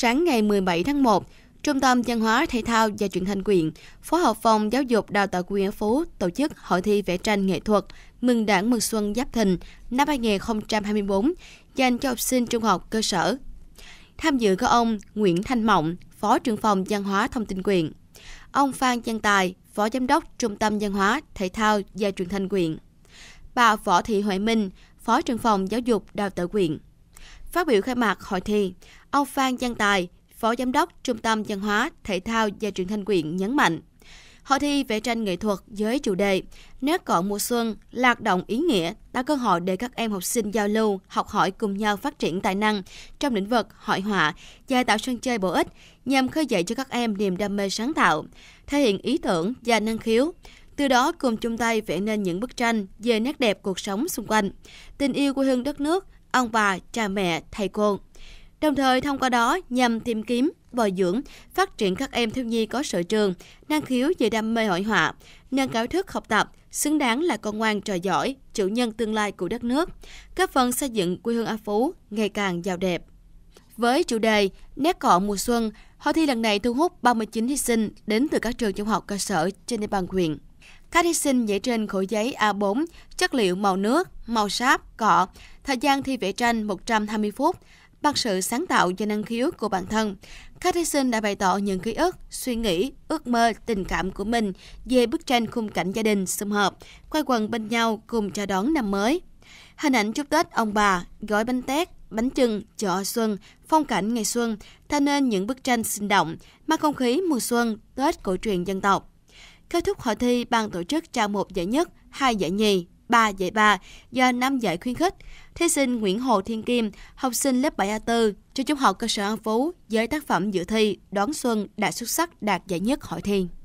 sáng ngày 17 tháng 1, Trung tâm Văn hóa Thể thao và Truyền thanh quyện, Phối hợp phòng Giáo dục Đào tạo quyền Phú tổ chức hội thi vẽ tranh nghệ thuật Mừng Đảng Mừng Xuân Giáp Thìn năm 2024 dành cho học sinh trung học cơ sở. Tham dự có ông Nguyễn Thanh Mộng, Phó trưởng phòng Văn hóa Thông tin quyền, ông Phan Văn Tài, Phó giám đốc Trung tâm Văn hóa Thể thao và Truyền thanh quyện, bà Võ Thị Huệ Minh, Phó trưởng phòng Giáo dục Đào tạo quyền. Phát biểu khai mạc hội thi, ông Phan Văn Tài, Phó Giám đốc Trung tâm Văn hóa, Thể thao và Truyền thanh quyện nhấn mạnh, hội thi vẽ tranh nghệ thuật với chủ đề Nét cọn mùa xuân, lạc động ý nghĩa tạo cơ hội để các em học sinh giao lưu, học hỏi cùng nhau phát triển tài năng trong lĩnh vực hội họa và tạo sân chơi bổ ích nhằm khơi dậy cho các em niềm đam mê sáng tạo, thể hiện ý tưởng và năng khiếu, từ đó cùng chung tay vẽ nên những bức tranh về nét đẹp cuộc sống xung quanh, tình yêu quê hương đất nước ông bà, cha mẹ, thầy cô. Đồng thời thông qua đó nhằm tìm kiếm, bồi dưỡng, phát triển các em thiếu nhi có sở trường, năng khiếu về đam mê hội họa, nâng cao thức học tập, xứng đáng là con ngoan trò giỏi, chủ nhân tương lai của đất nước, góp phần xây dựng quê hương A Phú ngày càng giàu đẹp. Với chủ đề Nét cọ mùa xuân, hội thi lần này thu hút 39 thí sinh đến từ các trường trung học cơ sở trên địa bàn huyện. Các thí sinh vẽ trên khổ giấy A4, chất liệu màu nước, màu sáp, cọ, thời gian thi vẽ tranh 120 phút, bằng sự sáng tạo và năng khiếu của bản thân. Các thí sinh đã bày tỏ những ký ức, suy nghĩ, ước mơ, tình cảm của mình về bức tranh khung cảnh gia đình sum họp, quay quần bên nhau cùng chào đón năm mới. Hình ảnh chúc Tết ông bà, gói bánh tét, bánh trưng, chợ xuân, phong cảnh ngày xuân, tạo nên những bức tranh sinh động, mang không khí mùa xuân, Tết cổ truyền dân tộc. Kết thúc hội thi, ban tổ chức trao một giải nhất, hai giải nhì, ba giải ba và năm giải khuyến khích. Thí sinh Nguyễn Hồ Thiên Kim, học sinh lớp 7A4, trường trung học cơ sở An Phú với tác phẩm dự thi Đón Xuân đã xuất sắc đạt giải nhất hội thi.